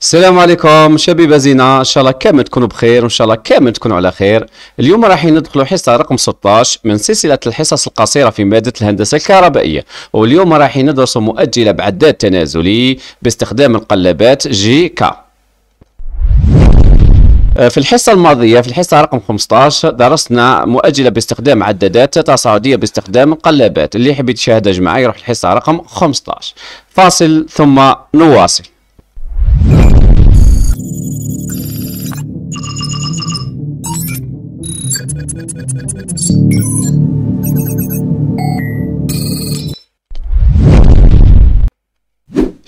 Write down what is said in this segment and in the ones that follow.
السلام عليكم شبيبه زينه ان شاء الله كامل تكونوا بخير وان شاء الله كامل تكونوا على خير اليوم راح ندخلوا حصه رقم 16 من سلسله الحصص القصيره في ماده الهندسه الكهربائيه واليوم راح ندرس مؤجله بعداد تنازلي باستخدام القلابات جي كا في الحصة الماضية في الحصة رقم 15 درسنا مؤجلة باستخدام عدادات تصاعدية باستخدام قلابات اللي يحب يتشاهدها معي يروح الحصة رقم 15 فاصل ثم نواصل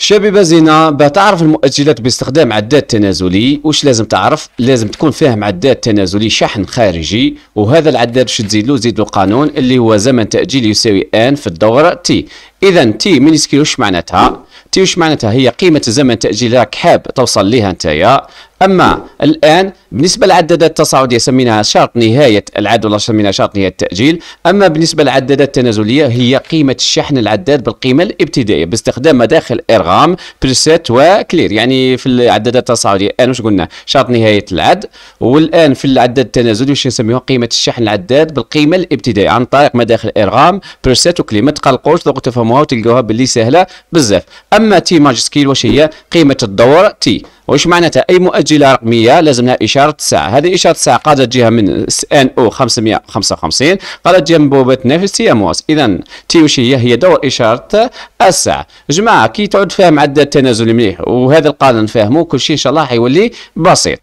شبيبة زينة بتعرف المؤجلات باستخدام عداد تنازلي وش لازم تعرف لازم تكون فاهم عداد تنازلي شحن خارجي وهذا العداد باش له زيد قانون اللي هو زمن تأجيل يساوي ان في الدورة تي اذا تي مينيسكيول وش معناتها تي وش معناتها هي قيمه زمن راك حاب توصل لها نتايا اما الان بالنسبه للعدادات التصاعديه سميناها شرط نهايه العد ولا سميناها شرط نهايه التاجيل اما بالنسبه للعدادات التنازليه هي قيمه الشحن العداد بالقيمه الابتدائيه باستخدام مداخل ارغام بريسيت وكلير يعني في العدادات التصاعديه الان واش قلنا شرط نهايه العد والان في العداد التنازلي واش نسميوها قيمه الشحن العداد بالقيمه الابتدائيه عن طريق مداخل ارغام بريسيت وكلير ما تقلقوش دوك تفهموا مفهومها وتلقوها باللي سهله بزاف اما تي ماج سكيل واش هي قيمه الدور تي واش معناتها اي مؤجله رقميه لها اشاره ساعه هذه اشاره ساعه قادر تجيها من ان او 555 قادر تجيها من بوابه نافس تي امواس اذا تي واش هي هي دور اشاره الساعه جماعه كي تعود فاهم عدد التنازل مليح وهذا القانون فاهمه كل شيء ان شاء الله حيولي بسيط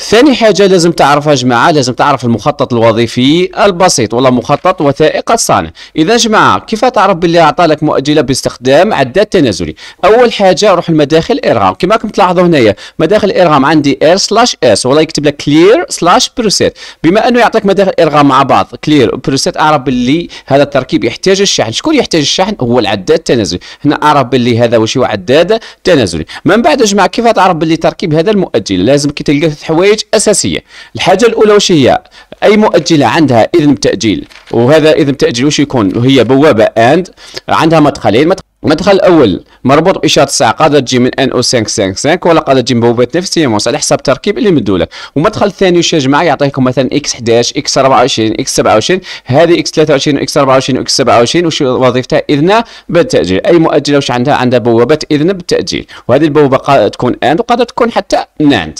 ثاني حاجه لازم تعرفها جماعه لازم تعرف المخطط الوظيفي البسيط ولا مخطط وثائق الصانع اذا جماعه كيف تعرف باللي اعطى لك مؤجله باستخدام عداد تنازلي اول حاجه روح المداخل ارغام كما راكم تلاحظوا هنايا مداخل ارغام عندي ار سلاش اس ولا يكتب لك كلير سلاش بروسيت بما انه يعطيك مداخل ارغام مع بعض كلير بروسيت اعرف باللي هذا التركيب يحتاج الشحن شكون يحتاج الشحن هو العداد التنازلي هنا اعرف باللي هذا واش هو عداد تنازلي من بعد جماعه كيف تعرف باللي تركيب هذا المؤجل لازم كي تلقى حوايج اساسيه الحاجه الاولى وش هي اي مؤجله عندها اذن بتاجيل وهذا اذن بتاجيل وش يكون وهي بوابه اند عندها مدخلين مدخل المدخل الاول مربوط باشاره الساعه قادره تجي من ان او 555 ولا قادره تجي من بوابات نفسيه على حسب التركيب اللي مدوا لك والمدخل الثاني وش يا جماعه يعطيكم مثلا اكس 11 اكس 24 اكس 27 هذه اكس 23 اكس 24 اكس 27 وش وظيفتها اذن بالتاجيل اي مؤجله وش عندها عندها بوابه اذن بالتاجيل وهذه البوابه قادره تكون اند وقادره تكون حتى ناند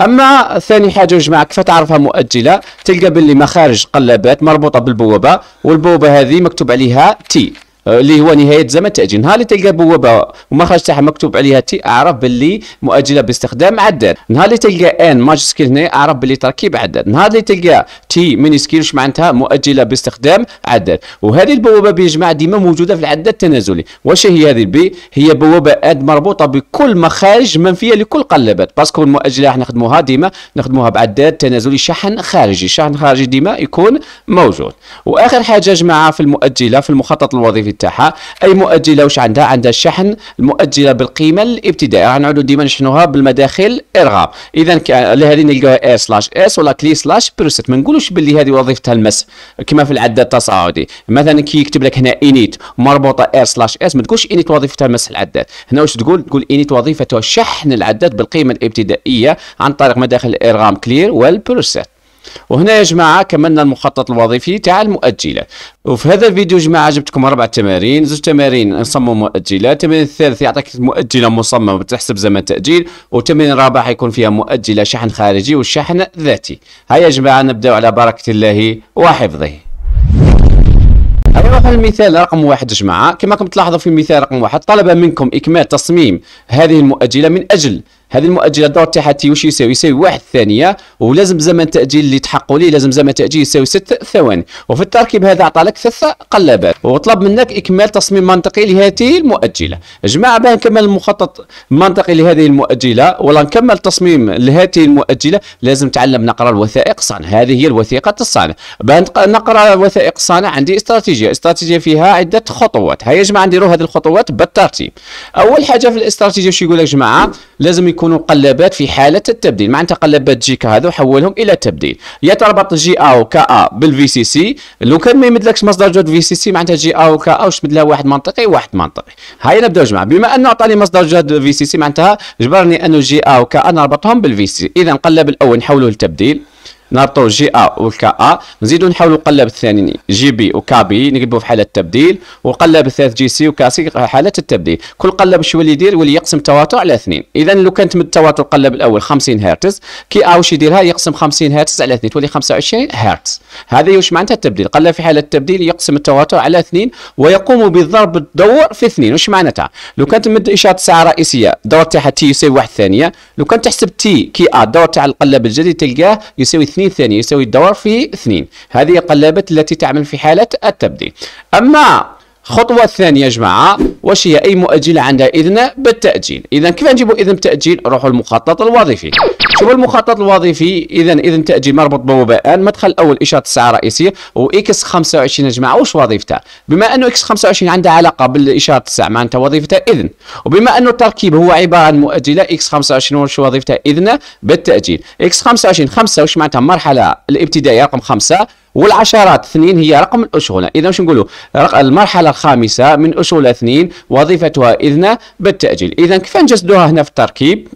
اما ثاني حاجه واش كيف تعرفها مؤجله تلقى باللي مخارج قلابات مربوطه بالبوابه والبوابه هذه مكتوب عليها تي اللي هو نهايه زمن التاجيل نهار اللي تلقى بوابه خرج تاعها مكتوب عليها تي اعرف باللي مؤجله باستخدام عداد نهار اللي تلقى ان ماج سكيل هنا اعرف باللي تركيب عداد نهار اللي تلقى تي ميني سكيل واش معناتها مؤجله باستخدام عداد وهذه البوابه بيا جماعه ديما موجوده في العداد التنازلي واش هي هذه البي هي بوابه اد مربوطه بكل مخارج منفيه لكل قلبات باسكو المؤجله راح نخدموها ديما نخدموها بعداد تنازلي شحن خارجي شحن خارجي ديما يكون موجود واخر حاجه جماعه في المؤجله في المخطط الوظيفي تاعها اي مؤجله واش عندها عندها الشحن المؤجله بالقيمه الابتدائيه غنعودوا ديما نشحنوها بالمداخل ارغام اذا لهذه نلقاوها اي سلاش اس ولا كلي سلاش بروست ما نقولوش باللي هذه وظيفتها المس كما في العداد التصاعدي مثلا كي يكتب لك هنا انيت مربوطه ار سلاش اس ما تقولش انيت وظيفتها مس العداد هنا واش تقول تقول انيت وظيفتها شحن العداد بالقيمه الابتدائيه عن طريق مداخل الارغام كلير والبروست وهنا يا جماعه كملنا المخطط الوظيفي تاع المؤجله وفي هذا الفيديو جماعه جبتكم اربع تمارين زوج تمارين نصمم مؤجله التمرين الثالث يعطيك مؤجله مصممه تحسب زمن تاجيل والتمرين الرابع حيكون فيها مؤجله شحن خارجي والشحن ذاتي هيا يا جماعه نبداو على بركه الله وحفظه نروح المثال رقم واحد جماعة كما كنتم تلاحظوا في المثال رقم واحد طلب منكم إكمال تصميم هذه المؤجلة من أجل هذه المؤجله الدور تاعها واش يساوي يساوي واحد ثانيه ولازم زمن تاجيل اللي تحقوا لي لازم زمن تاجيل يساوي ست ثواني وفي التركيب هذا عطى لك ثلاث قلابات وطلب منك اكمال تصميم منطقي لهذه المؤجله جماعه باه نكمل المخطط المنطقي لهذه المؤجله ولا نكمل تصميم لهذه المؤجله لازم تعلم نقرا الوثائق الصانع هذه هي الوثيقه الصانع باه نقرا وثائق الصانع عندي استراتيجيه استراتيجيه فيها عده خطوات هيا يا جماعه نديروا هذه الخطوات بالترتيب اول حاجه في الاستراتيجيه واش يقول لك جماعه لازم يكونوا قلابات في حالة التبديل معناتها قلابات جي كا هذو حولهم إلى تبديل يا تربط جي أ وكا أ بالفي سي سي لو كان ما يمدلكش مصدر جهد في سي سي معناتها جي أ وكا أ واش لها واحد منطقي وواحد منطقي هاي نبداو جماعة بما أنه عطاني مصدر جهد في سي سي معناتها جبرني أنه جي أ وكا أ نربطهم بالفي سي إذا قلب الأول نحولوه لتبديل نربطو جي ا والكا ا نزيدو نحاولو القلاب الثاني جي بي وكا بي نقلبوه في حاله التبديل ونقلب الثالث جي سي وكا سي حاله التبديل كل قلب شو اللي يدير واللي يقسم التواتر على اثنين اذا لو كانت مد التواتر القلاب الاول 50 هرتز كي ا واش يديرها يقسم 50 هرتز على اثنين تولي 25 هرتز هذا واش معناتها التبديل قلب في حاله التبديل يقسم التواتر على اثنين ويقوم بضرب الدور في اثنين واش معناتها لو كانت مد اشاره ساعه رئيسيه الدور تاعها تي يساوي واحد ثانيه لو كان تحسب تي كي ا الدور تاع القلب الجديد تلقاه يساوي 2 ثانية يساوي الدور في 2 هذه قلابة التي تعمل في حالة التبديل أما الخطوه الثانيه يا جماعه واش هي اي مؤجله عندها اذن بالتاجيل اذا كيف نجيبوا اذن بالتأجيل؟ نروحوا للمخطط الوظيفي شوفوا المخطط الوظيفي اذا اذن تاجيل مربوط بوباء مدخل اول اشاره الساعه الرئيسيه واكس 25 يا جماعه واش وظيفتها بما انه اكس 25 عندها علاقه بالاشاره الساعه معناتها وظيفتها اذن وبما انه التركيب هو عباره عن مؤجله اكس 25 واش وظيفتها اذن بالتاجيل اكس 25 5 واش معناتها المرحله الابتدائيه رقم 5 والعشرات اثنين هي رقم الأشغلة إذا واش رق... المرحلة الخامسة من أشغلة اثنين وظيفتها إذن بالتأجيل إذا كيف نجسدوها هنا في التركيب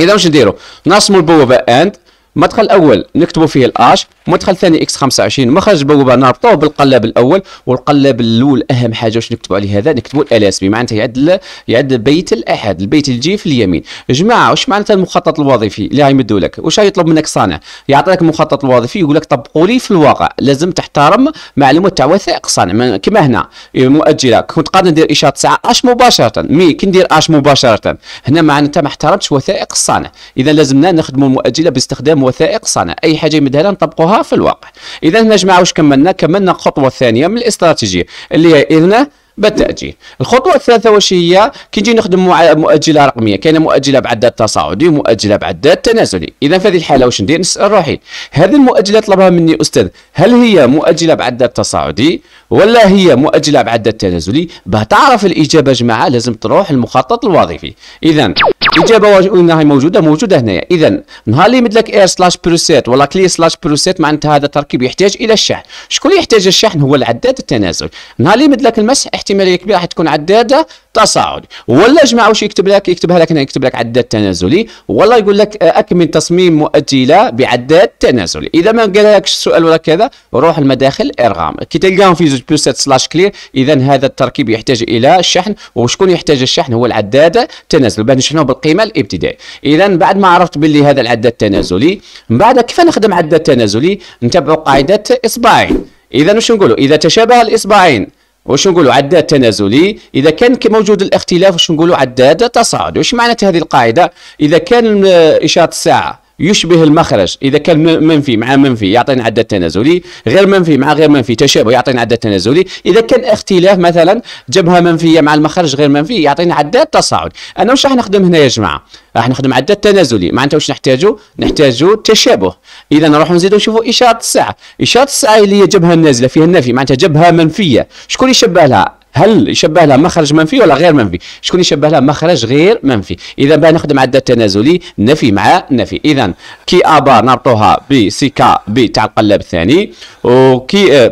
إذا واش نديره نرسموا البوابة أند المدخل الاول نكتبوا فيه الاش المدخل الثاني اكس 25 مخرج بوابه نربطوه بالقلاب الاول والقلاب الاول اهم حاجه واش نكتبوا عليه هذا نكتبوا الالاس معناتها يعد يعد بيت الاحد البيت الجي في اليمين جماعه واش معناتها المخطط الوظيفي اللي غيمدوا لك واش يطلب منك صانع يعطيك المخطط الوظيفي يقول لك طبقوا لي في الواقع لازم تحترم معلومه تاع وثائق صانع كما هنا إيه، مؤجله كنت قادر ندير اشاره ساعه اش مباشره مي كي ندير اش مباشره هنا معناتها ما احترمتش وثائق الصانع اذا لازمنا نخدموا المؤجله باستخدام وثائق صنع اي حاجه يمدها نطبقوها في الواقع اذا هنا جماعه واش كملنا كملنا الخطوه الثانيه من الاستراتيجيه اللي هي اذن بالتاجيل الخطوه الثالثه واش هي كي نجي نخدم مع مؤجله رقميه كاينه مؤجله بعدات تصاعدي ومؤجله بعدات تنازلي اذا في هذه الحاله واش ندير نسال روحي هذه المؤجله طلبها مني استاذ هل هي مؤجله بعدات تصاعدي ولا هي مؤجله بعدات تنازلي باه تعرف الاجابه جماعه لازم تروح المخطط الوظيفي اذا الاجابه وينها موجوده موجوده هنايا اذا نهار اللي مدلك اير سلاش بروسيت ولا كلي سلاش بروسيت معناتها هذا التركيب يحتاج الى الشحن شكون يحتاج الشحن هو العداد التنازل نهار اللي مدلك المسح احتماليه كبيره راح تكون عداد تصاعدي ولا جماعة واش يكتب لك يكتبها لك هنا يكتب لك عداد تنازلي ولا يقول لك آه، اكمل تصميم مؤتيله بعداد تنازلي اذا ما قالكش السؤال ولا كذا روح المداخل ارغام كي تلقاهم في زوج بلس سلاش كلير اذا هذا التركيب يحتاج الى شحن وشكون يحتاج الشحن هو العداد التنازلي باش نشحنوه بالقيمه الابتدائيه اذا بعد ما عرفت باللي هذا العداد التنازلي من بعد كيف نخدم عداد تنازلي نتبعوا قاعده اصبعين اذا واش نقولوا اذا تشابه الاصبعين واش نقولوا عداد تنازلي اذا كان موجود الاختلاف واش نقولوا عداد تصاعدي واش معناتها هذه القاعده اذا كان اشاره الساعه يشبه المخرج اذا كان منفي مع منفي يعطينا عدد تنازلي غير منفي مع غير منفي تشابه يعطينا عدد تنازلي اذا كان اختلاف مثلا جبهه منفيه مع المخرج غير منفي يعطينا عداد تصاعد انا واش راح نخدم هنا يا جماعه راح نخدم عداد تنازلي معناتها واش نحتاجو نحتاجو تشابه اذا نروحوا نزيدوا نشوفوا اشاره الساعه اشاره الساعه اللي هي جبهه نازله فيها النفي معناتها جبهه منفيه شكون يشبه لها هل يشبه لها مخرج منفي ولا غير منفي شكون يشبه لها مخرج غير منفي اذا بقى نخدم عدد تنازلي نفي مع نفي اذا كي ابا نربطوها بسي كا بي تاع القلب الثاني وكي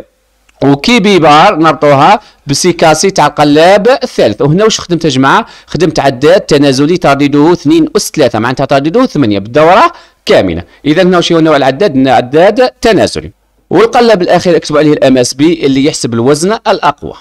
وكي بي بار نربطوها سي تاع القلاب الثالث وهنا واش خدمت يا جماعه خدمت عداد تنازلي تردده 2 اس 3 معناتها تردده 8 بالدوره كامنه اذا هنا شنو نوع العداد هنا عداد تناسلي والقلب الاخير اكتبوا عليه الام اس بي اللي يحسب الوزن الاقوى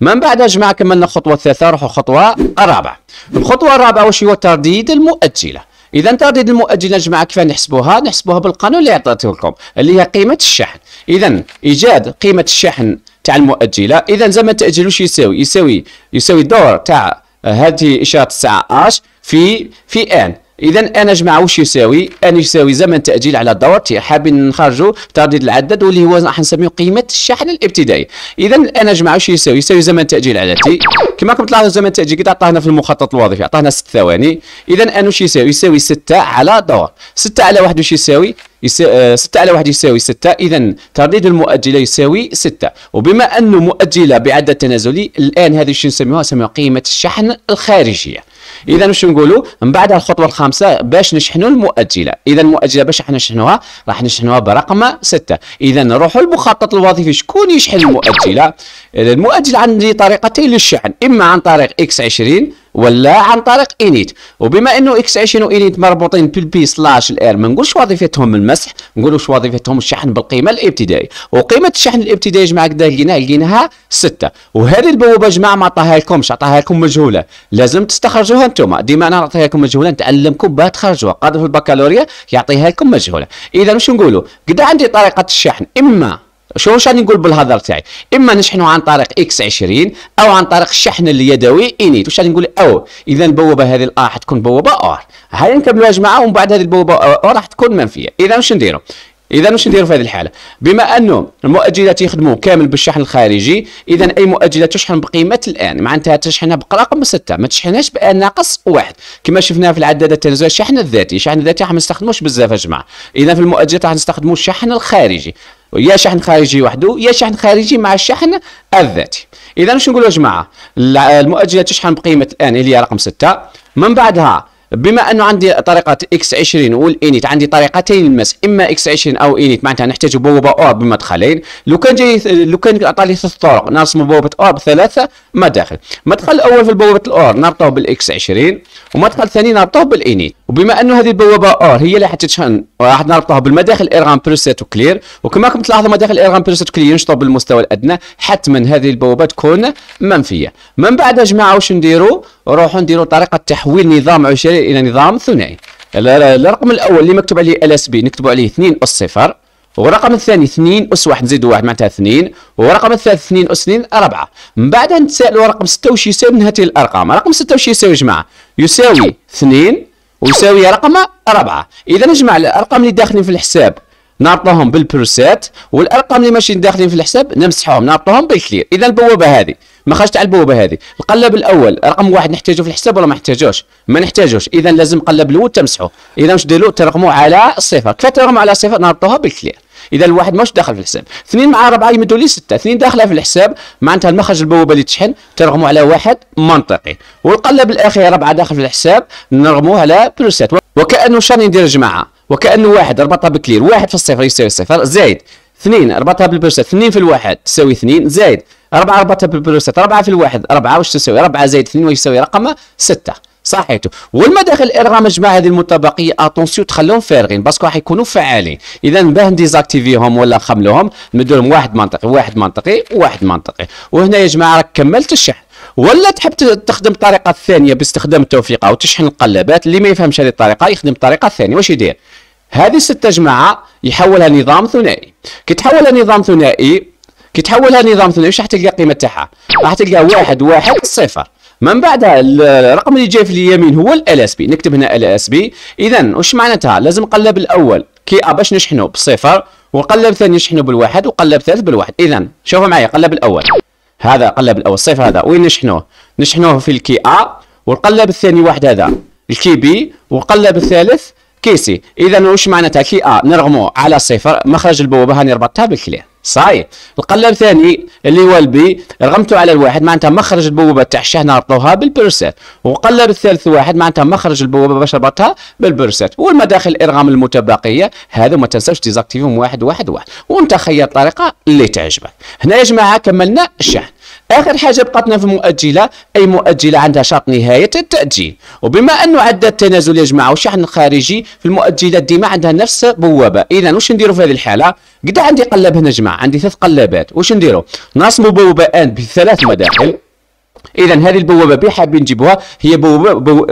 من بعد جمع كملنا الخطوه الثالثه روحوا الخطوه الرابعه الخطوه الرابعه واش هو ترديد المؤجله اذا ترديد المؤجله جماعه كيفاش نحسبوها نحسبوها بالقانون اللي عطيته لكم اللي هي قيمه الشحن اذا ايجاد قيمه الشحن تاع المؤجله اذا زمن التأجيل واش يساوي يساوي يساوي الدور تاع هذه اشاره الساعه اش في في ان اذا ان جماعة واش يساوي ان يساوي زمن تاجيل على الدور تي حابين نخرجوا ترديد العدد واللي هو راح نسميه قيمه الشحن الابتدائي اذا ان جماعة واش يساوي يساوي زمن تاجيل على تي كما راكم تلاحظوا زمن التاجيل كي عطاهنا في المخطط الوظيفي عطاهنا 6 ثواني اذا ان واش يساوي يساوي 6 على دور 6 على 1 واش يساوي 6 آه، على 1 يساوي 6 اذا ترديد المؤجله يساوي 6 وبما انه مؤجله بعدد تنازلي الان هذه واش نسميوها نسميوها قيمه الشحن الخارجيه اذا واش نقولوا من بعد الخطوه الخامسه باش نشحنوا المؤجله اذا المؤجله باش احنا نشحنوها راح نشحنوها برقم 6 اذا نروحوا للمخطط الوظيفي شكون يشحن المؤجله المؤجله عندي طريقتين للشحن اما عن طريق اكس 20 ولا عن طريق انيت وبما انه اكس 20 وinit مربوطين بالبي سلاش الار ما نقولش وظيفتهم المسح نقولوش وظيفتهم الشحن بالقيمه الابتدائيه وقيمه الشحن الابتدائي جماعه قد لقيناها لقيناها 6 وهذه البوابه جماعه ما عطاها لكمش عطاها لكم مجهوله لازم تستخرجوها انتم ديما انا نعطيها لكم مجهوله نتعلمكم بها تخرجوها قادر في البكالوريا يعطيها لكم مجهوله اذا مش نقولوا قد عندي طريقه الشحن اما شو شاني نقول بالهضر تاعي اما نشحنه عن طريق اكس 20 او عن طريق الشحن اليدوي انيت واش نقول او اذا البوابه هذه الا حتكون تكون بوابه اور هاي نكملوها يا جماعه ومن بعد هذه البوابه اور راح تكون منفيه اذا واش نديروا اذا واش نديروا في هذه الحاله بما انه المؤجلات يخدموا كامل بالشحن الخارجي اذا اي مؤجله تشحن بقيمه الان معناتها تشحنها برقم 6 ما تشحنهاش ناقص واحد كما شفنا في العداد التنزيل الشحن الذاتي الشحن الذاتي راح ما نستخدموش بزاف يا جماعه اذا في المؤجلات راح نستخدموا الشحن الخارجي يا شحن خارجي وحده يا شحن خارجي مع الشحن الذاتي اذا واش نقولوا يا جماعه المؤجله تشحن بقيمه الان اللي هي رقم 6 من بعدها بما انه عندي طريقه اكس 20 والانيت عندي طريقتين للمس اما اكس 20 او انيت معناتها نحتاج بوابه او بمدخلين لو كان جاي لو كان اعطاني ثلاث طرق نرسم بوابه او بثلاثه مداخل مدخل الاول في بوابه الاور نربطه بالاكس 20 ومدخل ثاني نربطه بالانيت وبما انه هذه البوابه اور آه، هي اللي حتتشحن راح نربطها بالمداخل ارغام بريسيت وكلير وكما راكم تلاحظوا مداخل ارغام بريسيت وكلير ينشطوا بالمستوى الادنى حتما هذه البوابه تكون منفيه من بعد يا جماعه واش نديروا نروحوا نديروا طريقه تحويل نظام عشري الى نظام ثنائي الرقم الاول اللي مكتوب عليه ال اس بي نكتبوا عليه 2 اس 0 والرقم الثاني 2 اس 1 نزيدوا 1 معناتها 2 والرقم الثالث 2 اس 2 4 من بعد نتسالوا رقم 6 واش يساوي من هذه الارقام رقم 6 واش يساوي يا جماعه يساوي 2 ويساوي رقم أربعة إذا نجمع الأرقام اللي داخلين في الحساب نعطوهم بالبروسات والارقام اللي ماشيين داخلين في الحساب نمسحوهم نعطوهم بالكلير اذا البوابه هذه ما خرجت على البوابه هذه القلب الاول رقم واحد نحتاجه في الحساب ولا ما نحتاجوش ما نحتاجوش اذا لازم قلب الاول تمسحه اذا واش ديرو ترقموا على صفر كيف ترقموا على صفر نعطوها بالكلير اذا الواحد ماش داخل في الحساب اثنين مع اربعه يمدوا لي سته اثنين داخله في الحساب معناتها المخرج البوابه اللي تشحن ترغموا على واحد منطقي والقلب الاخير ربعه داخل في الحساب نرغموه على بلوسات وكانه شان ندير جماعه وكانه واحد ربطها بكلير واحد في الصفر يساوي صفر زائد اثنين ربطها بالبلوسات اثنين في الواحد تساوي اثنين زائد أربعة ربطها بالبلوسات أربعة في الواحد أربعة واش تساوي أربعة زائد اثنين ويساوي رقم ستة صحيتو والمداخل الارغام مع هذه المتبقيه اتونسيو تخلوهم فارغين باسكو راح يكونوا فعالين اذا باه ديزاكتيفيهم ولا خملوهم ندير لهم واحد منطقي واحد منطقي واحد منطقي وهنا يا جماعه راك كملت الشحن ولا تحب تخدم الطريقه الثانيه باستخدام التوفيق او تشحن القلابات اللي ما يفهمش هذه الطريقه يخدم الطريقه الثانيه واش يدير هذه ستة جماعة يحولها نظام ثنائي كي تحولها نظام ثنائي كي تحولها نظام ثنائي واش راح تلقى القيمة تاعها راح تلقى واحد واحد صفر من بعدها الرقم اللي جاي في اليمين هو ال اس بي نكتب هنا ال اس بي اذا واش معناتها لازم نقلب الاول كي ا باش نشحنه بالصفر وقلب ثاني نشحنه بالواحد وقلب ثالث بالواحد اذا شوفوا معايا قلب الاول هذا قلب الاول الصفر هذا وين نشحنوه نشحنوه في الكي ا والقلب الثاني واحد هذا الكي بي وقلب الثالث كي سي اذا واش معناتها كي ا نرغمو على صفر مخرج البوابه هاني ربطتها بالكليه صحيح القلم ثاني اللي هو البي رغمته على الواحد معناتها مخرج البوابه تاع الشحنه ربطوها بالبرسات وقلب الثالث واحد معناتها مخرج البوابه باش ربطها بالبرسات والمداخل الارغام المتبقيه هذا ما تنساوش ديزاكتيفهم واحد واحد واحد وانت خير الطريقه اللي تعجبك هنا يا جماعه كملنا الشحن اخر حاجه بقاتنا في مؤجله اي مؤجله عندها شرط نهايه التاجيل وبما انه عدد التنازل يا جماعه وشحن خارجي في المؤجلات ديما عندها نفس بوابه اذا واش نديروا في هذه الحاله قد عندي قلب هنا جماعه عندي ثلاث قلبات واش نديروا نصب بوابه ان بثلاث مداخل اذا هذه البوابه بي حابين نجيبوها هي بوابه بو...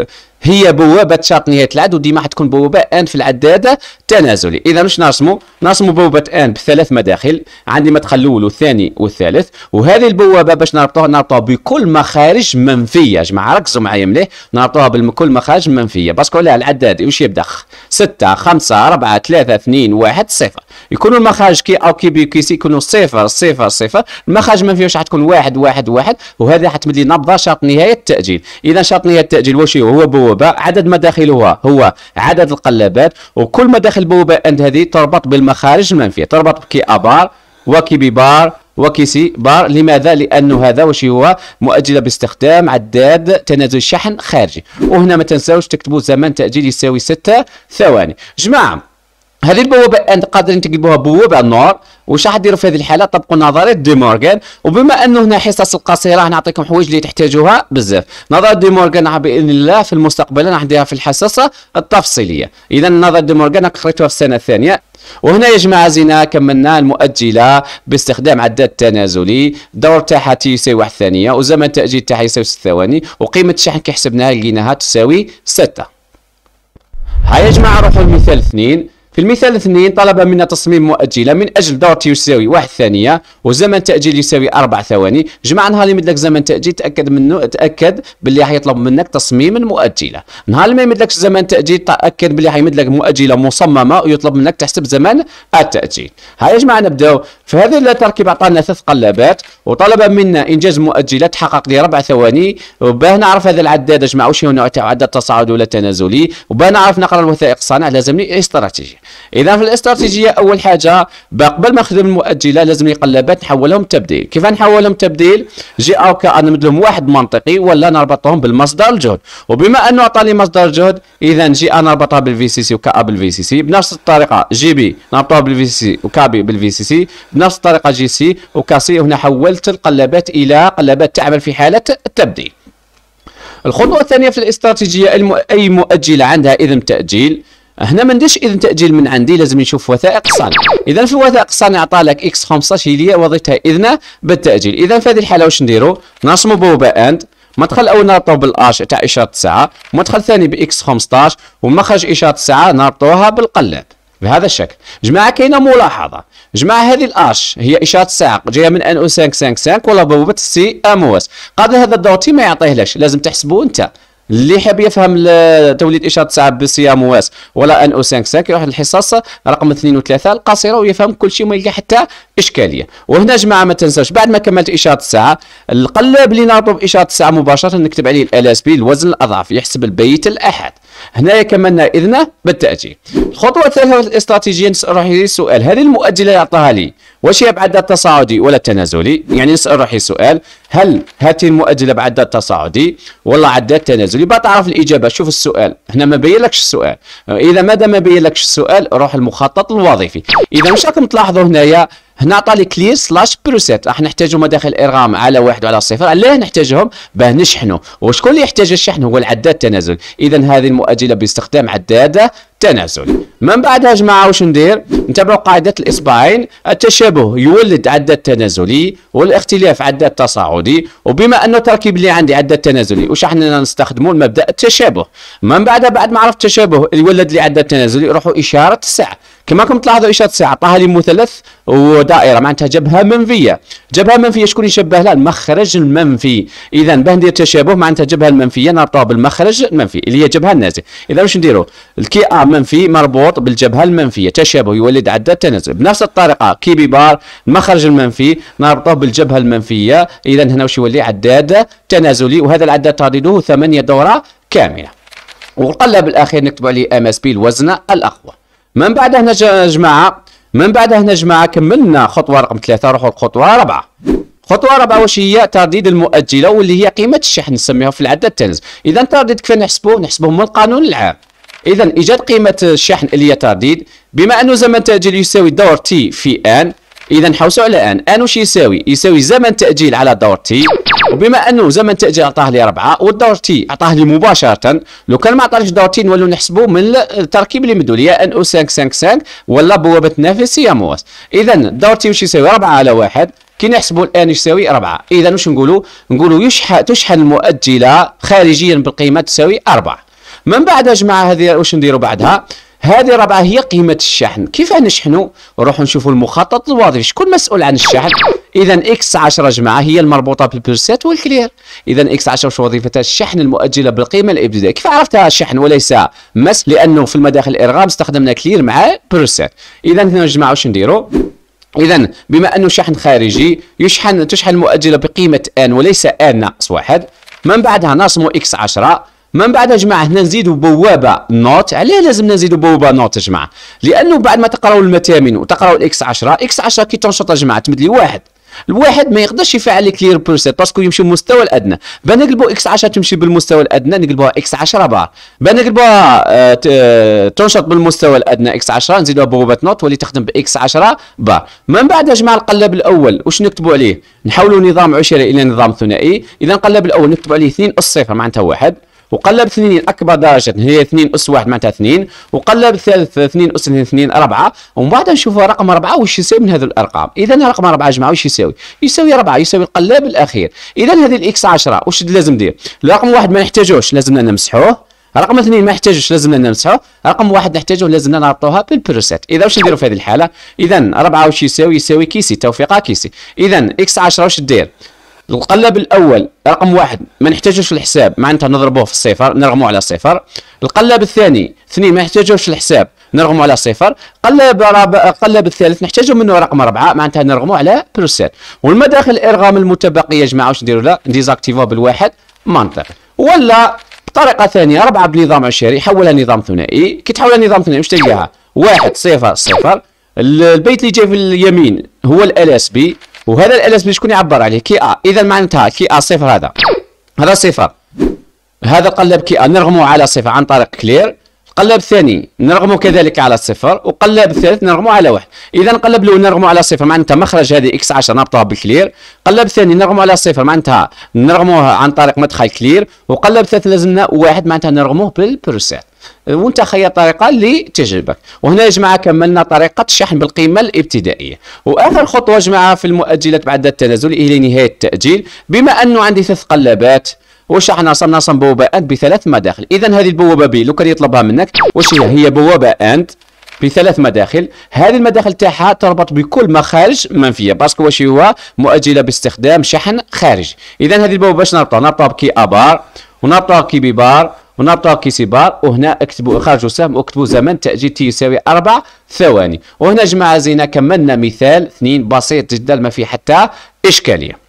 هي بوابه شرط نهايه العد وديما حتكون بوابه ان في العداده تنازلي اذا باش نرسموا نرسموا بوابه ان بثلاث مداخل عندي مدخل الاول والثاني والثالث وهذه البوابه باش نربطوها نربطوها بكل مخارج منفيه جماعه ركزوا معايا مليح نربطوها بكل مخارج منفيه باسكو على العداد واش يبدا 6 5 4 3 2 1 0 يكونوا المخارج كي او كي بي كي سي يكونوا 0 0 0 المخارج المنفيه واش حتكون 1 1 1 وهذا حتمد لي نبضه شرط نهايه التاجيل اذا شرط نهايه التاجيل واش هو بوابه البوابة عدد مداخلها هو عدد القلابات وكل مداخل البوابة أنت هذه تربط بالمخارج المنفية تربط بكي أبار وكي بار وكيسي بار لماذا لانه هذا واش هو مؤجله باستخدام عداد تنازل شحن خارجي وهنا ما تنساوش تكتبوا زمن تاجيل يساوي 6 ثواني جماعه هذه البوابه انت قادرين تقلبوها بوابه النور واش راح ديروا في هذه الحاله طبقوا نظريه دي مورغان وبما انه هنا حصص القصيره راح نعطيكم حوايج اللي تحتاجوها بزاف نظريه دي مورغان باذن الله في المستقبل راح نديرها في الحصص التفصيليه اذا نظريه دي مورغان قريتوها في السنه الثانيه وهنا يا جماعه زينا كملنا المؤجله باستخدام عداد تنازلي دور تاعها تي يساوي واحد ثانيه وزمن تاجيل تاعها يساوي ست ثواني وقيمه الشحن كي حسبناها لقيناها تساوي سته هيا يا جماعه نروحوا لمثال اثنين في المثال اثنين طلب منا تصميم مؤجلة من أجل دور يساوي واحد ثانية وزمن تأجيل يساوي أربع ثواني جمع نهار يمد لك زمن تأجيل تأكد منه تأكد باللي حيطلب منك تصميم مؤجلة نهار ما يمد لك زمن تأجيل تأكد باللي حيمد لك مؤجلة مصممة ويطلب منك تحسب زمن التأجيل هاي يا جماعة نبداو في هذه التركيب عطانا ثلاث قلابات وطلب منا إنجاز مؤجلة تحقق لي ربع ثواني وباه نعرف هذا العداد يا جماعة واش هو نوع تاع عدد تصاعد ولا تنازلي وباه نعرف نقرا الوثائق الصانع لازمني استراتيجية اذا في الاستراتيجيه اول حاجه قبل ما نخدم المؤجله لازم القلابات نحولهم تبديل كيف نحولهم تبديل جي او انا نمدلهم واحد منطقي ولا نربطهم بالمصدر الجهد وبما انه عطاني مصدر جهد اذا جي ا نربطها بالفي سي سي وكا بالفي سي سي بنفس الطريقه جي بي نربطها بالفي سي سي وكا بي بالفي سي سي بنفس الطريقه جي سي وكا سي هنا حولت القلابات الى قلابات تعمل في حاله التبديل الخطوة الثانية في الاستراتيجية أي مؤجلة عندها إذن تأجيل هنا ما نديرش اذن تاجيل من عندي لازم نشوف وثائق صانع اذا في الوثائق صانع عطالك اكس 15 هي وظيفتها اذن بالتاجيل اذا في هذه الحاله واش نديرو نصمو بوبا اند المدخل الاول نربطوه بالاش تاع اشاره الساعه المدخل الثاني باكس 15 ومخرج اشاره الساعه نربطوها بالقلاب بهذا الشكل جماعه كاينه ملاحظه جماعه هذه الاش هي اشاره الساعه جايه من ان او 555 ولا بوبه سي ام او اس هذا الدور ما يعطيهلاش لازم تحسبوه انت اللي حاب يفهم توليد اشاره الساعه صعب واس ولا ان او 5 يروح للحصص رقم 2 و3 القصيره ويفهم كل شيء وما يلقى حتى اشكاليه وهنا جماعه ما تنساوش بعد ما كملت اشاره الساعه القلب اللي نربطه باشاره الساعه مباشره نكتب عليه اس بي الوزن الاضعف يحسب البيت الاحد هنايا كملنا اذن بالتاتي الخطوه الثالثه الاستراتيجيه نسال روحي السؤال هذه المؤجله اللي عطاها لي واش هي بعد التصاعدي ولا التنازلي يعني نسال روحي سؤال هل هاتي المؤجله بعد التصاعدي ولا عدها التنازلي تعرف الاجابه شوف السؤال هنا ما بينلكش السؤال اذا ماذا ما بينلكش السؤال روح المخطط الوظيفي اذا واش راكم تلاحظوا هنايا هنا عطى كلير سلاش بروسيت راح نحتاجوا مداخل ارغام على واحد وعلى صفر ليه نحتاجهم باه نشحنوا وشكون اللي يحتاج الشحن هو العداد تنازل اذا هذه المؤجله باستخدام عداد تنازل من بعدها يا جماعه واش ندير نتبعوا قاعده الاصبعين التشابه يولد عداد تنازلي والاختلاف عداد تصاعدي وبما انه التركيب اللي عندي عداد تنازلي واش احنا نستخدموا المبدا التشابه من بعدها بعد ما عرفت التشابه يولد لي عداد تنازلي روحوا اشاره الساعه كما راكم تلاحظوا اشاره الساعه عطاها لي مثلث ودائره معناتها جبهه منفيه جبهه منفيه شكون يشبه لها المخرج المنفي اذا باه ندير تشابه معناتها الجبهه المنفيه نربطوها بالمخرج المنفي اللي هي الجبهه النازل اذا واش نديروا الكي ا منفي مربوط بالجبهه المنفيه تشابه يولد عدد تنازل بنفس الطريقه كي بي بار المخرج المنفي نربطه بالجبهه المنفيه اذا هنا واش يولي عداد تنازلي وهذا العداد تعديله ثمانيه دوره كامله والقلب الاخير نكتب عليه ام اس بي الوزن الاقوى من بعد هنا جماعه من بعد هنا جماعه كملنا خطوه رقم ثلاثه روحوا الخطوه ربعه خطوه رابعه واش هي ترديد المؤجله واللي هي قيمه الشحن نسميها في العده التنز اذا ترديد كيف نحسبوه نحسبوه من القانون العام اذا ايجاد قيمه الشحن اللي هي ترديد بما انه زمن تاجيل يساوي دور تي في ان اذا حوسوا على ان ان واش يساوي يساوي زمن تاجيل على دور تي وبما انه زمن تاجيل عطاه لي ربعة، والدور تي عطاه لي مباشره لو كان ما عطاش دور تي نولوا نحسبوا من التركيب اللي مدوا لي ان او 5 ولا بوابه نافس يا موس اذا دور تي واش يساوي ربعة على واحد كي نحسبوا الان يساوي 4 اذا واش نقولوا نقولوا يشحن تشحن المؤجله خارجيا بالقيمه تساوي 4 من بعد يا جماعه هذه واش نديروا بعدها هذه ربعة هي قيمة الشحن كيف نشحنه؟ نروحوا نشوفوا المخطط الوظيفي شكون مسؤول عن الشحن اذا اكس 10 جماعة هي المربوطة بالبرسات والكلير اذا اكس 10 شو وظيفتها الشحن المؤجلة بالقيمة الابتدائية كيف عرفتها شحن وليس مس لانه في المداخل الارغام استخدمنا كلير مع برسات اذا هنا جماعة واش نديرو اذا بما انه شحن خارجي يشحن تشحن المؤجلة بقيمة ان وليس ان ناقص واحد من بعدها نرسمو اكس 10 من بعد يا جماعه هنا نزيدوا بوابه نوت علاه لازم نزيدوا بوابه نوت يا جماعه لانه بعد ما تقراوا المتامن وتقراوا الاكس 10 اكس 10 كي تنشط يا جماعه تمد لي واحد الواحد ما يقدرش يفعل كلير بروسيت باسكو يمشي المستوى الادنى بنقلبوا نقلبوا اكس 10 تمشي بالمستوى الادنى نقلبوها اكس 10 بار بنقلبوها نقلبوها آه تنشط بالمستوى الادنى اكس 10 نزيدوها بوابه نوت تولي تخدم باكس 10 بار من بعد يا جماعه القلاب الاول واش نكتبوا عليه نحولوا نظام عشري الى نظام ثنائي اذا القلاب الاول نكتبوا عليه 2 اس صفر معناتها واحد وقلب اثنين اكبر درجه هي اثنين اس واحد معناتها اثنين وقلب ثالث اثنين اس اثنين اربعه ومن بعد نشوف رقم اربعه وش يساوي من هذه الارقام اذا رقم اربعه يا جماعه وش يساوي؟ يساوي اربعه يساوي القلاب الاخير اذا هذه الاكس 10 وش لازم ندير؟ رقم واحد ما نحتاجوش لازمنا نمسحوه رقم اثنين ما يحتاجوش لازمنا نمسحوه رقم واحد نحتاجوه لازمنا نعطوها بالبروسيت اذا واش نديروا في هذه الحاله اذا 4 واش يساوي يساوي كيسي توفيقه كيسي اذا اكس 10 واش دير القلب الاول رقم واحد ما نحتاجوش الحساب معناتها نضربوه في الصفر نرغموه على صفر القلب الثاني اثنين ما نحتاجوش الحساب نرغموا على صفر قلب رابع قلب الثالث نحتاجوا منه رقم أربعة معناتها نرغموا على بلوس والمداخل الارغام المتبقيه يا جماعه واش نديروا لا ديزاكتيفو بالواحد منطق ولا طريقة ثانية أربعة بنظام عشري حولها نظام ثنائي كي تحولها نظام ثنائي واش تلقاها واحد صفر صفر البيت اللي جاي في اليمين هو ال اس بي وهذا بي شكون يعبر عليه كي ا اذا معناتها كي ا صفر هذا هذا صفر هذا قلب كي ا نرغمه على صفر عن طريق كلير قلب ثاني نرغمه كذلك على صفر وقلب ثالث نرغمه على واحد اذا قلب الاول نرغمه على صفر معناتها مخرج هذه اكس 10 نربطها بالكلير قلب ثاني نرغمه على صفر معناتها نرغموه عن طريق مدخل كلير وقلب ثالث لازمنا واحد معناتها نرغموه بالبروسيت وانت خير طريقه اللي تجربك وهنا يا جماعه كملنا طريقه الشحن بالقيمه الابتدائيه واخر خطوه يا جماعه في المؤجلات بعد التنازل الى نهايه التاجيل بما انه عندي ثلاث قلبات واش راح نرسم نرسم بوابه اند بثلاث مداخل اذا هذه البوابه بي لو كان يطلبها منك واش هي هي بوابه اند بثلاث مداخل هذه المداخل تاعها تربط بكل مخارج منفيه باسكو واش هو مؤجله باستخدام شحن خارجي اذا هذه البوابه باش نربطها نربطها بكي ابار ونربطها كي بار ونربطها كي بار وهنا اكتبوا خرجوا سهم واكتبوا زمن تاجيل تي يساوي اربع ثواني وهنا جماعه زينا كملنا مثال اثنين بسيط جدا ما في حتى اشكاليه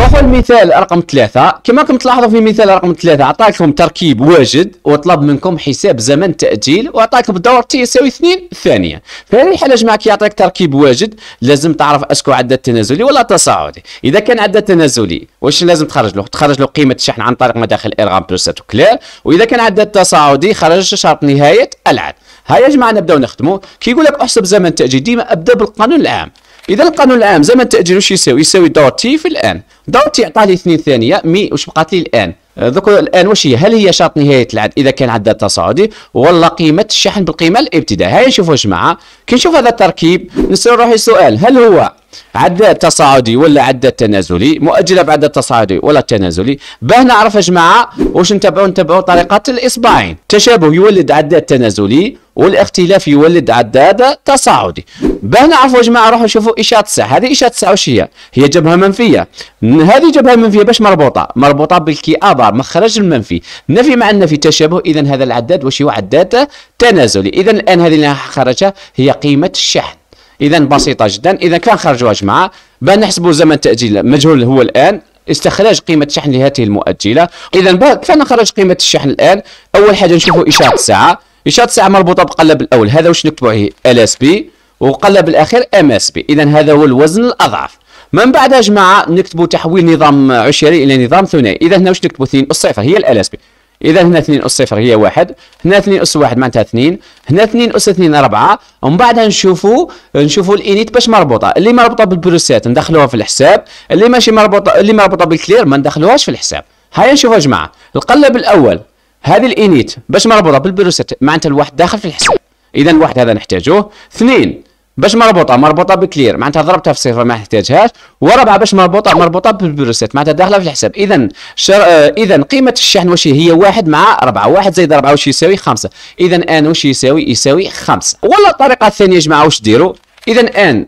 نروحوا للمثال رقم ثلاثة كما كنتم تلاحظوا في مثال رقم ثلاثة عطاكم تركيب واجد وطلب منكم حساب زمن تأجيل وعطاكم الدور تي يساوي اثنين ثانية في هذه الحالة جماعة كي يعطيك تركيب واجد لازم تعرف اسكو عدد تنازلي ولا تصاعدي إذا كان عدد تنازلي واش لازم تخرج له تخرج له قيمة الشحن عن طريق مداخل إرغام ساتو كلير وإذا كان عدد تصاعدي خرج شرط نهاية العد هيا يا جماعة نبداو نخدمو كي يقول لك احسب زمن تأجيل ديما ابدا بالقانون العام اذا القانون العام زمن التاجيل واش يساوي يساوي دور تي في الان دور تي عطاني لي ثانيه مي واش بقات لي الان آه، دوك الان واش هي هل هي شرط نهايه العد اذا كان عدد تصاعدي ولا قيمه الشحن بالقيمه الابتدائية؟ هيا نشوفوا جماعه كي نشوف هذا التركيب نسال روحي سؤال هل هو عدة تصاعدي ولا عدة تنازلي مؤجلة بعد تصاعدي ولا تنازلي باه نعرف يا جماعة واش نتبعوا نتبعوا طريقة الإصبعين التشابه يولد عداد تنازلي والاختلاف يولد عداد تصاعدي باه نعرفوا يا جماعة روحوا شوفوا إشارة الساعة هذه إشارة الساعة واش هي؟ هي جبهة منفية هذه جبهة منفية باش مربوطة مربوطة بالكي بالكئابة مخرج المنفي نفي مع النفي تشابه إذا هذا العداد واش هو عداد تنازلي إذا الآن هذه اللي خرجها هي قيمة الشحن اذا بسيطه جدا اذا كان خرجوها جماعه نحسبوا زمن تاجيل مجهول هو الان استخراج قيمة شحن لهذه المؤجلة إذا كيف نخرج قيمة الشحن الآن أول حاجة نشوفوا إشارة الساعة إشارة الساعة مربوطة بقلب الأول هذا واش نكتبوا عليه ال اس بي وقلب الأخير ام اس بي إذا هذا هو الوزن الأضعف من بعد يا جماعة نكتبوا تحويل نظام عشري إلى نظام ثنائي إذا هنا واش نكتبوا اثنين الصفر هي ال اس بي إذا هنا 2 أس صفر هي 1 هنا 2 أس 1 معناتها 2 هنا 2 أس 2 4 ومن بعدها نشوفوا نشوفوا الإينيت باش مربوطة اللي مربوطة بالبروسات ندخلوها في الحساب اللي ماشي مربوطة اللي مربوطة بالكلير ما ندخلوهاش في الحساب هيا نشوفوا يا جماعة القلب الأول هذه الإينيت باش مربوطة بالبروسات معناتها الواحد داخل في الحساب إذا الواحد هذا نحتاجوه اثنين باش مربوطه مربوطه بكلير معناتها ضربتها في صفر ما احتاجهاش ورابعه باش مربوطه مربوطه بالبروسيت معناتها داخله في الحساب اذا شر... آه، اذا قيمه الشحن واش هي واحد مع ربعه واحد زائد ربعه واش يساوي خمسه اذا ان واش يساوي يساوي خمسه ولا الطريقه الثانيه يا جماعه واش ديروا اذا ان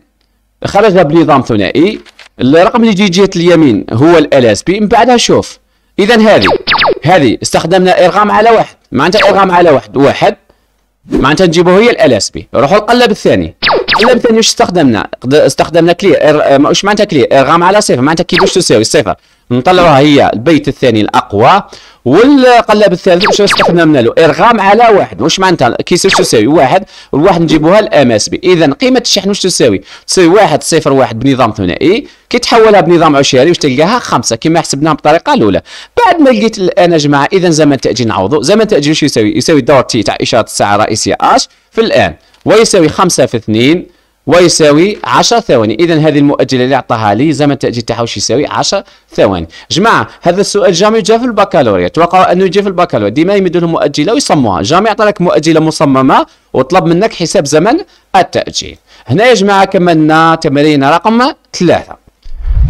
خرجها بنظام ثنائي الرقم اللي يجي جهه اليمين هو ال اس بي من بعدها شوف اذا هذه هذه استخدمنا ارغام على واحد معناتها ارغام على واحد واحد معناتها نجيبوا هي ال اس بي نروحو القلب الثاني قلب ثاني واش استخدمنا استخدمنا كلير واش معناتها كلير ارغام على صفر معناتها كي باش تساوي صفر نطلعوها هي البيت الثاني الاقوى والقلاب الثالث واش استخدمنا له ارغام على واحد واش معناتها كيس واش تساوي واحد والواحد نجيبوها الام اس بي اذا قيمه الشحن واش تساوي تساوي واحد صفر واحد بنظام ثنائي كي تحولها بنظام عشري واش تلقاها خمسه كما حسبناها بالطريقه الاولى بعد ما لقيت الان يا جماعه اذا زمن تاجيل نعوضو زمن تاجيل واش يساوي يساوي الدور تي تاع اشاره الساعه الرئيسيه اش في الان ويساوي خمسه في اثنين ويساوي 10 ثواني اذا هذه المؤجله اللي عطاها لي زمن التاجيل تاعها واش يساوي 10 ثواني جماعه هذا السؤال جامي جا في البكالوريا توقعوا انه يجي في البكالوريا ديما يمدوا لهم مؤجله ويصموها جامي لك مؤجله مصممه وطلب منك حساب زمن التاجيل هنا يا جماعه كملنا تمرين رقم ثلاثة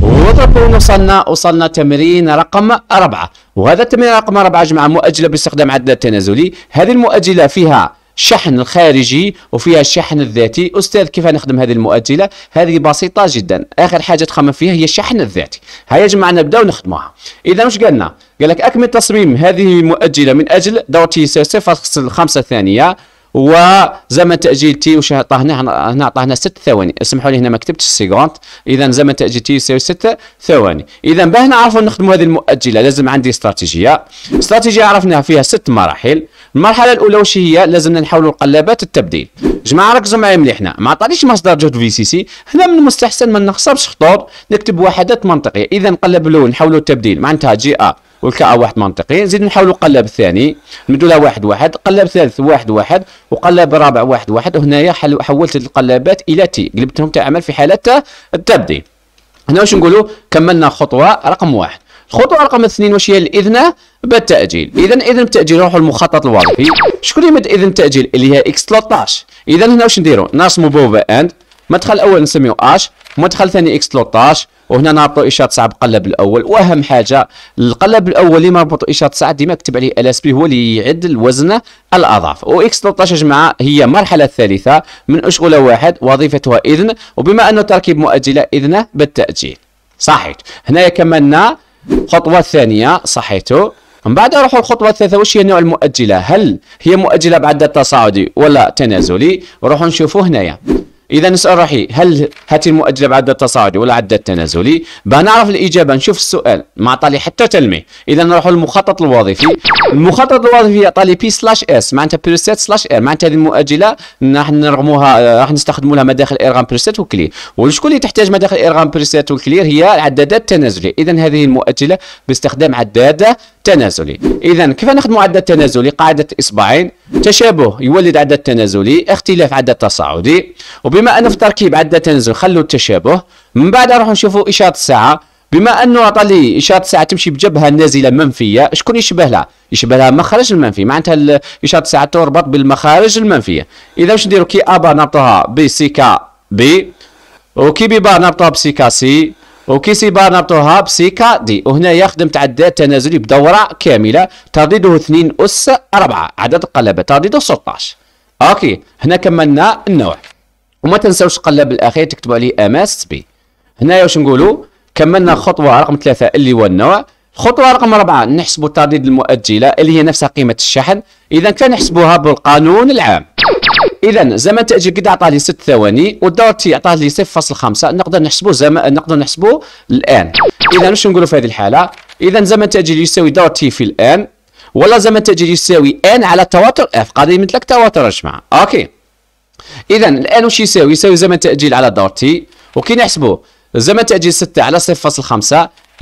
وطبعا وصلنا وصلنا تمرين رقم أربعة وهذا التمرين رقم أربعة جماعة مؤجلة باستخدام عدد تنازلي هذه المؤجلة فيها الشحن الخارجي وفيها الشحن الذاتي استاذ كيف نخدم هذه المؤجله هذه بسيطه جدا اخر حاجه تخمم فيها هي الشحن الذاتي هيا جماعه نبداو نخدموها اذا مش قالنا قال لك اكمل تصميم هذه مؤجله من اجل دور تي 0.5 ثانيه وزمن تاجيل تي وش عطاهنا هنا عطاهنا 6 ثواني اسمحوا لي هنا ما كتبتش السيكونت اذا زمن تاجيل تي يساوي 6 ثواني اذا باه نعرفوا نخدموا هذه المؤجله لازم عندي استراتيجيه استراتيجيه عرفناها فيها ست مراحل المرحله الاولى واش هي لازمنا نحاولوا القلابات التبديل جماعه ركزوا معايا مليح هنا ما عطانيش مصدر جهد في سي سي هنا من المستحسن ما نخسرش خطوط نكتب وحدات منطقيه اذا نقلب الاول نحاولوا التبديل معناتها جي ا أ واحد منطقي نزيد نحاولوا قلب الثاني نمدوا لها واحد واحد قلب ثالث واحد واحد وقلب رابع واحد واحد وهنايا حولت القلابات الى تي قلبتهم تعمل في حاله التبديل هنا واش نقولوا كملنا خطوه رقم واحد الخطوه رقم اثنين واش هي الاذن بالتاجيل اذا اذن بالتاجيل نروحوا للمخطط الوظيفي شكون يمد اذن التاجيل اللي هي اكس 13 اذا هنا واش نديروا نرسموا بوفا اند مدخل اول نسميو اش مدخل ثاني اكس 13 وهنا نربطوا اشاره 9 بقلب الاول واهم حاجه القلب الاول اللي مربوط اشاره 9 ديما كتب عليه ال اس بي هو اللي يعد الوزن الاضعف واكس 13 يا جماعه هي المرحله الثالثه من اشغله واحد وظيفتها اذن وبما انه تركيب مؤجله اذن بالتاجيل صحيح هنايا كملنا الخطوه الثانيه صحيته من بعد اروح الخطوه الثالثه واش هي نوع المؤجله هل هي مؤجله بعد التصاعدي ولا تنازلي نروحوا نشوفوا هنايا اذا نسال روحي هل هاتي المؤجله بعد التصاعدي ولا عد التنازلي بنعرف الاجابه نشوف السؤال ما عطالي حتى تلميح اذا نروح للمخطط الوظيفي المخطط الوظيفي عطالي بي سلاش اس معناتها بريسيت سلاش ار معناتها هذه المؤجله راح نرغموها راح نستخدموا لها مداخل ارغام بريسيت وكلير وشكون اللي تحتاج مداخل ارغام بريسيت وكلير هي العدادات التنازليه اذا هذه المؤجله باستخدام عداده تنازلي اذا كيف نخدموا عدد تنازلي قاعده اصبعين تشابه يولد عدد تنازلي اختلاف عدد تصاعدي وبما ان في تركيب عدد تنازل خلوا التشابه من بعد نروحوا نشوفوا اشاره الساعه بما انه عطى لي اشاره الساعه تمشي بجبهه نازله منفيه شكون يشبه لها يشبه لها مخارج المنفي معناتها اشاره الساعه تربط بالمخارج المنفيه اذا باش نديروا كي ابا نربطها بسي كا بي وكي بي با نربطها بسي كا سي وكيسي بارنابتو هاب سيكا دي وهنا يخدم تعداد تنازلي بدورة كاملة ترديده 2 أس 4 عدد القلبات ترديده 16 أوكي هنا كملنا النوع وما تنساوش القلب الأخير تكتبوا عليه ام اس بي هنا واش نقولوا كملنا خطوة رقم 3 اللي هو النوع الخطوة رقم 4 نحسبوا الترديد المؤجلة اللي هي نفسها قيمة الشحن إذا كنحسبوها بالقانون العام اذا زمن تاجيل قد عطاه لي 6 ثواني والدور تي عطاه لي 0.5 نقدر نحسبوا زمن نقدر نحسبوا الان اذا واش نقولوا في هذه الحاله اذا زمن تاجيل يساوي دور تي في الان ولا زمن التأجيل يساوي ان على التواتر اف قاعده مثلك تواتر يا جماعه اوكي اذا الان واش يساوي يساوي زمن التاجيل على دور تي وكي نحسبوا زمن التاجيل 6 على 0.5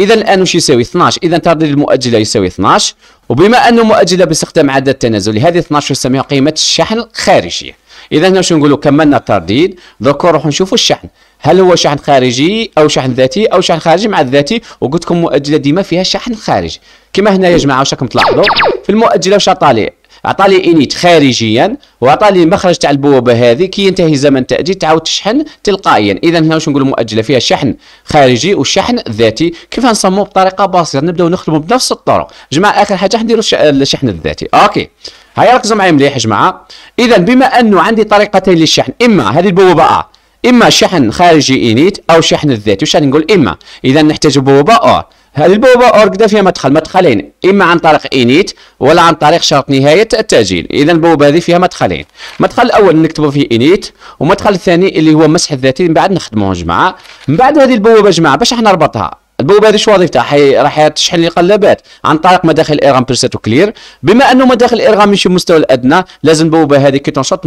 اذا الان واش يساوي 12 اذا تردد المؤجله يساوي 12 وبما انه مؤجله باستخدام عدد تنازلي هذه 12 نسميها قيمه الشحن الخارجيه اذا هنا شنو نقولوا كملنا الترديد دوكا نروحوا نشوفوا الشحن هل هو شحن خارجي او شحن ذاتي او شحن خارجي مع الذاتي وقلت لكم مؤجله ديما فيها شحن خارجي كما هنا يا جماعه واش راكم تلاحظوا في المؤجله واش عطالي عطالي انيت خارجيا وعطالي المخرج تاع البوابه هذه كي ينتهي زمن التاجيل تعاود تشحن تلقائيا اذا هنا واش نقولوا مؤجله فيها شحن خارجي وشحن ذاتي كيف نصمموا بطريقه بسيطه نبداو نخدموا بنفس الطرق جماعه اخر حاجه نديروا الشحن الذاتي اوكي هيا ركزوا معايا مليح يا جماعه اذا بما انه عندي طريقتين للشحن اما هذه البوابه ا اما شحن خارجي انيت او شحن الذاتي واش نقول اما اذا نحتاج بوابه اور هذه البوابه اور كدا فيها مدخل مدخلين اما عن طريق انيت ولا عن طريق شرط نهايه التاجيل اذا البوابه هذه فيها مدخلين المدخل الاول نكتبوا فيه انيت والمدخل الثاني اللي هو مسح الذاتي من بعد نخدموه جماعه من بعد هذه البوابه جماعه باش نربطها البوابه هذه شو وظيفتها؟ حي... راح تشحن لي قلابات عن طريق مداخل ارغام بيرسات وكلير بما انه مداخل ايرغام مش المستوى الادنى لازم البوابه هذه كي تنشط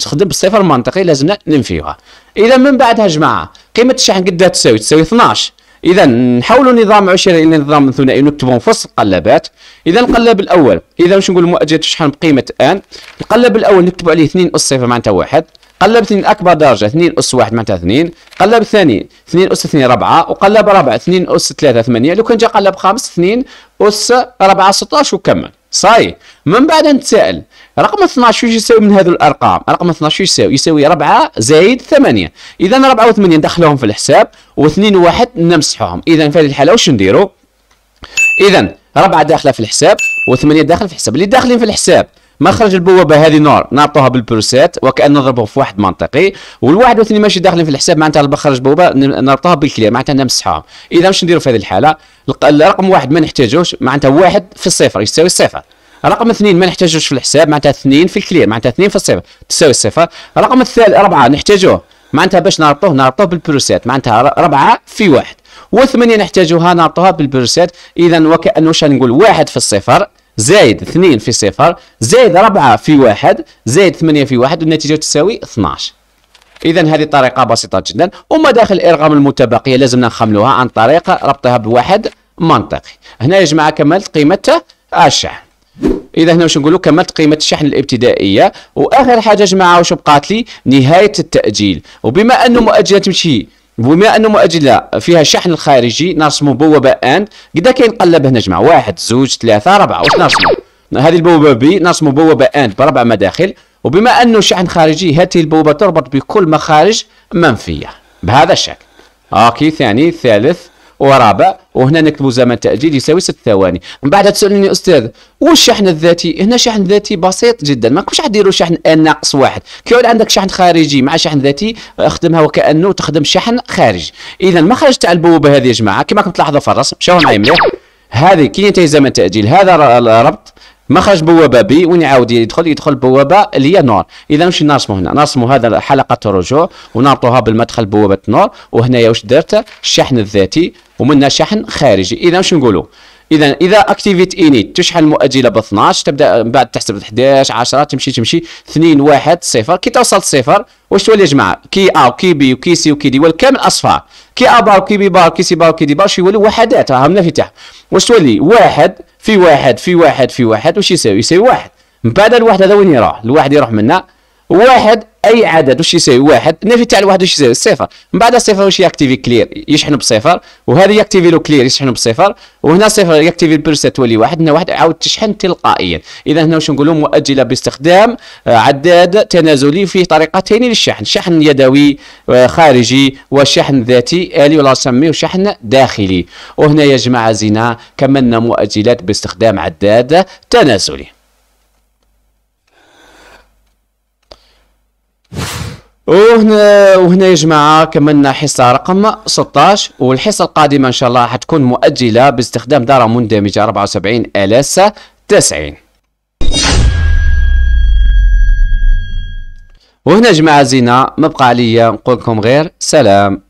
تخدم بالصفر المنطقي لازمنا ننفيها اذا من بعدها جماعه قيمه الشحن قدها تساوي تساوي 12 اذا نحولوا نظام عشري الى نظام ثنائي ونكتبهم في وسط القلابات اذا القلاب الاول اذا واش نقول مؤجله الشحن بقيمه ان القلاب الاول نكتبوا عليه 2 اس صفر معناتها واحد قلب اثنين اكبر درجه 2 اس 1 معناتها 2 قلب ثاني 2 اس 2 4 وقلب ربع 2 اس 3 8 لو كان جا قلب خامس 2 اس 4 16 وكمل صاي من بعد نتسائل رقم 12 واش يساوي من هذو الارقام رقم 12 واش يساوي يساوي 4 زائد 8 اذا 4 و8 ندخلوهم في الحساب و2 و1 نمسحوهم اذا في هذه الحاله واش نديروا اذا 4 داخله في الحساب و8 داخل في الحساب اللي داخلين في الحساب مخرج البوابه هذه نور نعطوها بالبروسات وكان نضربه في واحد منطقي والواحد 31 ماشي داخلين في الحساب معناتها مخرج بوابه نربطوها بالكليه معناتها نمسحها اذا واش نديروا في هذه الحاله الرقم واحد ما نحتاجوش معناتها واحد في الصفر يساوي الصفر رقم اثنين ما نحتاجوش في الحساب معناتها اثنين في الكلير معناتها اثنين في الصفر تساوي الصفر رقم الثالث اربعه نحتاجوه معناتها باش نربطوه نربطوه بالبروسات معناتها ربعه في واحد وثمانية نحتاجوها نعطوها بالبروسات اذا وكأن واش نقول واحد في الصفر زايد 2 في صفر زايد 4 في 1 زايد 8 في 1 والنتيجة تساوي 12 إذا هذه طريقة بسيطة جدا ومداخل الإرقام المتبقية لازمنا نخملوها عن طريق ربطها بواحد منطقي هنا يا جماعة كملت قيمة الشحن اذا هنا واش نقولوا كملت قيمه الشحن الابتدائيه واخر حاجه يا جماعه واش بقات لي نهايه التاجيل وبما انه مؤجله تمشي بما انه مؤجله فيها الشحن الخارجي نرسموا بوابه اند قدا كاين هنا جماعه واحد زوج ثلاثه اربعه واش نرسموا هذه البوابه بي نرسموا بوابه اند بربع مداخل وبما انه شحن خارجي هذه البوابه تربط بكل مخارج منفيه بهذا الشكل اوكي ثاني ثالث ورابع وهنا نكتبوا زمن تاجيل يساوي 6 ثواني من بعد تسالني استاذ والشحن الذاتي هنا شحن ذاتي بسيط جدا ما كنتش حديروا شحن ان ناقص واحد يولي عندك شحن خارجي مع شحن ذاتي اخدمها وكانه تخدم شحن خارجي اذا المخرج تاع البوابه هذه يا جماعه كما راكم تلاحظوا في الرسم شوفوا معايا مليح هذه كي ينتهي زمن تاجيل هذا ربط ما خرج بوابه بي وين يعاود يدخل يدخل بوابه اللي هي نور اذا مش نرسمو هنا نرسمو هذا حلقه الرجوع ونربطوها بالمدخل بوابه نور وهنايا واش درت الشحن الذاتي ومنها شحن خارجي اذا واش نقولوا اذا اذا اكتيفيت اني تشحن المؤجله ب 12 تبدا من بعد تحسب 11 10 تمشي تمشي 2 1 0 كي توصل لصفر واش تولي يا جماعه كي ا وكي بي وكي سي وكي دي والكامل اصفار كي ا بار وكي بي بار وكي سي بار وكي دي بار شي يولي وحدات راه انفتاح واش تولي واحد في واحد في واحد في واحد واش يساوي يساوي واحد من بعد الواحد هذا وين يروح الواحد يروح منا واحد اي عدد واش يساوي واحد النفي تاع الواحد واش يساوي صفر من بعد صفر واش ياكتيفي كلير يشحن بصفر وهذا ياكتيفي لو كلير يشحن بصفر وهنا صفر ياكتيفي البرسات تولي واحد هنا واحد عاود تشحن تلقائيا اذا هنا واش نقولوا مؤجله باستخدام آه، عداد تنازلي فيه طريقتين للشحن شحن يدوي آه، خارجي وشحن ذاتي الي ولا نسميه شحن داخلي وهنا يا جماعه زينه كملنا مؤجلات باستخدام عداد تنازلي وهنا وهنا يا جماعه كملنا حصه رقم 16 والحصه القادمه ان شاء الله حتكون مؤجله باستخدام داره مندمجه 74 الاس 90 وهنا جماعه زينه ما بقى عليا نقول لكم غير سلام